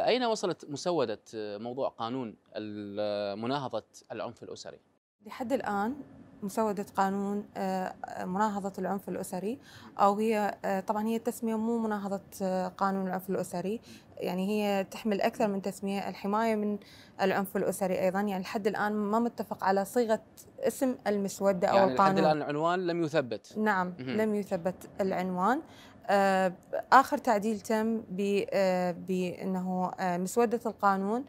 أين وصلت مسودة موضوع قانون مناهضة العنف الأسري؟ لحد الآن مسودة قانون آه، مناهضة العنف الأسري أو هي آه، طبعا هي التسمية مو مناهضة آه، قانون العنف الأسري يعني هي تحمل أكثر من تسمية الحماية من العنف الأسري أيضا يعني لحد الآن ما متفق على صيغة اسم المسودة أو يعني القانون لحد الآن العنوان لم يثبت نعم لم يثبت العنوان آخر تعديل تم بأنه مسودة القانون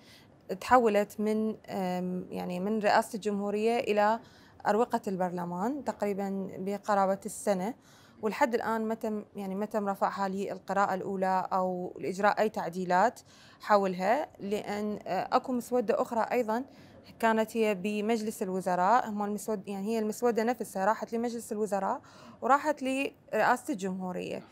تحولت من يعني من رئاسة الجمهورية إلى اروقه البرلمان تقريبا بقرابه السنه ولحد الان ما تم يعني ما تم رفعها للقراءه الاولى او لإجراء اي تعديلات حولها لان آه، اكو مسوده اخرى ايضا كانت هي بمجلس الوزراء هم المسود يعني هي المسوده نفسها راحت لمجلس الوزراء وراحت لرئاسه الجمهوريه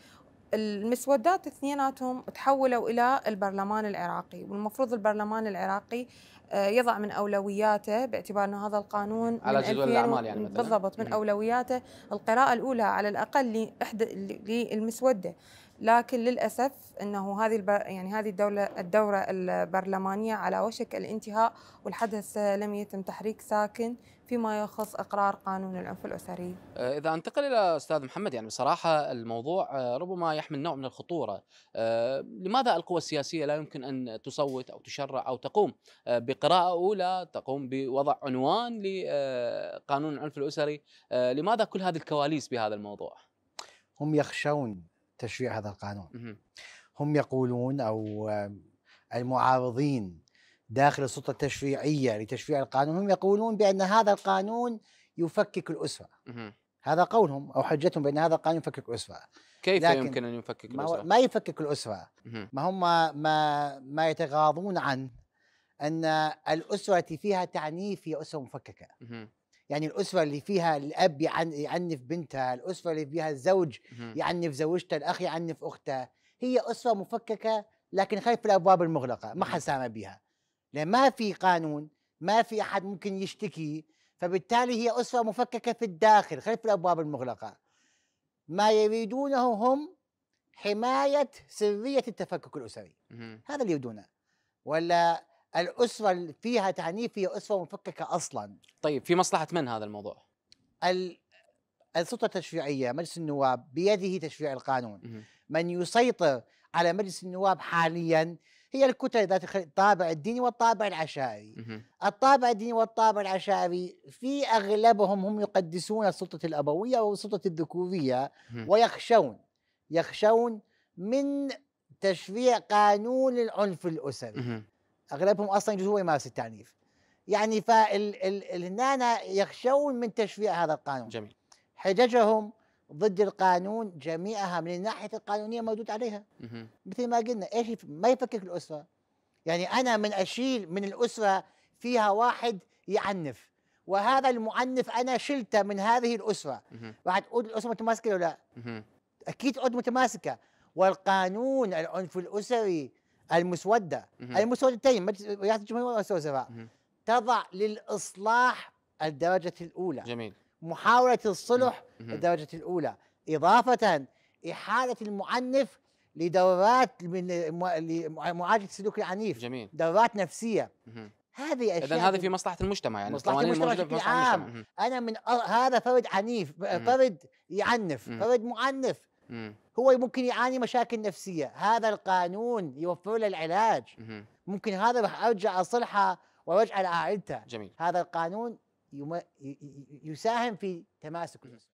المسودات اثنيناتهم تحولوا الى البرلمان العراقي والمفروض البرلمان العراقي آه، يضع من أولوياته باعتبار انه هذا القانون على جدول الأعمال يعني مثلا بالضبط من أولوياته القراءة الأولى على الأقل لاحدى للمسودة لكن للاسف انه هذه يعني هذه الدوله الدوره البرلمانيه على وشك الانتهاء والحدث لم يتم تحريك ساكن فيما يخص اقرار قانون العنف الاسري. آه، اذا انتقل الى استاذ محمد يعني بصراحه الموضوع آه، ربما يحمل نوع من الخطوره. لماذا القوى السياسيه لا يمكن ان تصوت او تشرع او تقوم ب بقراءة أولى تقوم بوضع عنوان لقانون آه، العنف الأسري آه، لماذا كل هذه الكواليس بهذا الموضوع؟ هم يخشون تشريع هذا القانون هم يقولون أو آه، المعارضين داخل السلطة التشريعية لتشريع القانون هم يقولون بأن هذا القانون يفكك الأسرة هذا قولهم أو حجتهم بأن هذا القانون يفكك الأسرة كيف يمكن أن يفكك الأسرة؟ ما, يفكك الأسرة ما هم ما, ما يتغاضون عن ان الاسره التي فيها تعنيف هي اسره مفككه يعني الاسره اللي فيها الاب يعنف بنتها الاسره اللي فيها الزوج يعنف زوجته الاخ يعنف اخته هي اسره مفككه لكن خلف الابواب المغلقه ما حد سامع بها لان ما في قانون ما في احد ممكن يشتكي فبالتالي هي اسره مفككه في الداخل خلف الابواب المغلقه ما يريدونه هم حمايه سريه التفكك الاسري هذا اللي يريدونه ولا الاسره اللي فيها تعنيف هي اسره مفككه اصلا طيب في مصلحه من هذا الموضوع ال... السلطه التشريعيه مجلس النواب بيده تشريع القانون من يسيطر على مجلس النواب حاليا هي الكتل ذات الطابع الديني والطابع العشائري الطابع الديني والطابع العشائري في اغلبهم هم يقدسون السلطه الابويه او السلطه الذكوريه ويخشون يخشون من تشريع قانون العنف الاسري اغلبهم اصلا يجوز هو يمارس التعنيف يعني فالهنا يخشون من تشفيع هذا القانون جميل حججهم ضد القانون جميعها من الناحيه القانونيه موجود عليها مه. مثل ما قلنا ايش ما يفكك الاسره يعني انا من اشيل من الاسره فيها واحد يعنف وهذا المعنف انا شلته من هذه الاسره راح تعود الاسره متماسكه ولا لا؟ اكيد تعود متماسكه والقانون العنف الاسري المسوده المسودتين رئاسه الجمهوريه ورئاسه الوزراء تضع للاصلاح الدرجه الاولى جميل محاوله الصلح الدرجه الاولى اضافه احاله المعنف لدورات من معالجه السلوك العنيف جميل دورات نفسيه هذه اشياء اذا هذا في مصلحه المجتمع يعني مصلحه المجتمع بشكل المجتمع. انا من هذا فرد عنيف فرد يعنف فرد معنف هو ممكن يعاني مشاكل نفسيه هذا القانون يوفر له العلاج ممكن هذا راح ارجع اصلحه وارجع لعائلته جميل هذا القانون يساهم في تماسك الاسره